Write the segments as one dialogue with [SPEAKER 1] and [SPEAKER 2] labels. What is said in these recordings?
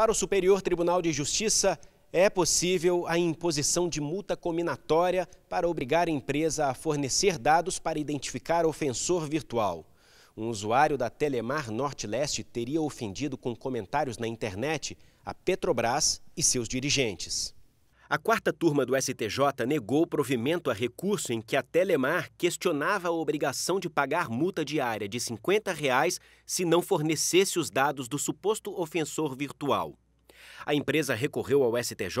[SPEAKER 1] Para o Superior Tribunal de Justiça, é possível a imposição de multa combinatória para obrigar a empresa a fornecer dados para identificar ofensor virtual. Um usuário da Telemar Norte-Leste teria ofendido com comentários na internet a Petrobras e seus dirigentes. A quarta turma do STJ negou provimento a recurso em que a Telemar questionava a obrigação de pagar multa diária de R$ 50 reais se não fornecesse os dados do suposto ofensor virtual. A empresa recorreu ao STJ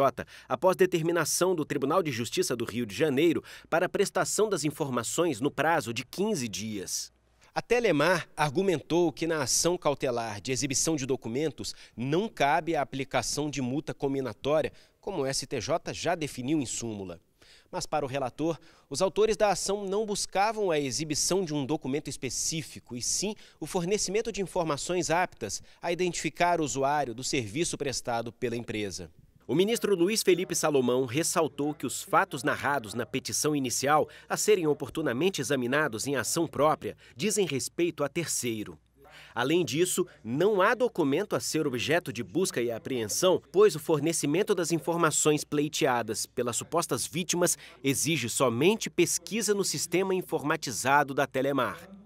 [SPEAKER 1] após determinação do Tribunal de Justiça do Rio de Janeiro para a prestação das informações no prazo de 15 dias. A Telemar argumentou que na ação cautelar de exibição de documentos não cabe a aplicação de multa combinatória, como o STJ já definiu em súmula. Mas, para o relator, os autores da ação não buscavam a exibição de um documento específico, e sim o fornecimento de informações aptas a identificar o usuário do serviço prestado pela empresa. O ministro Luiz Felipe Salomão ressaltou que os fatos narrados na petição inicial, a serem oportunamente examinados em ação própria, dizem respeito a terceiro. Além disso, não há documento a ser objeto de busca e apreensão, pois o fornecimento das informações pleiteadas pelas supostas vítimas exige somente pesquisa no sistema informatizado da Telemar.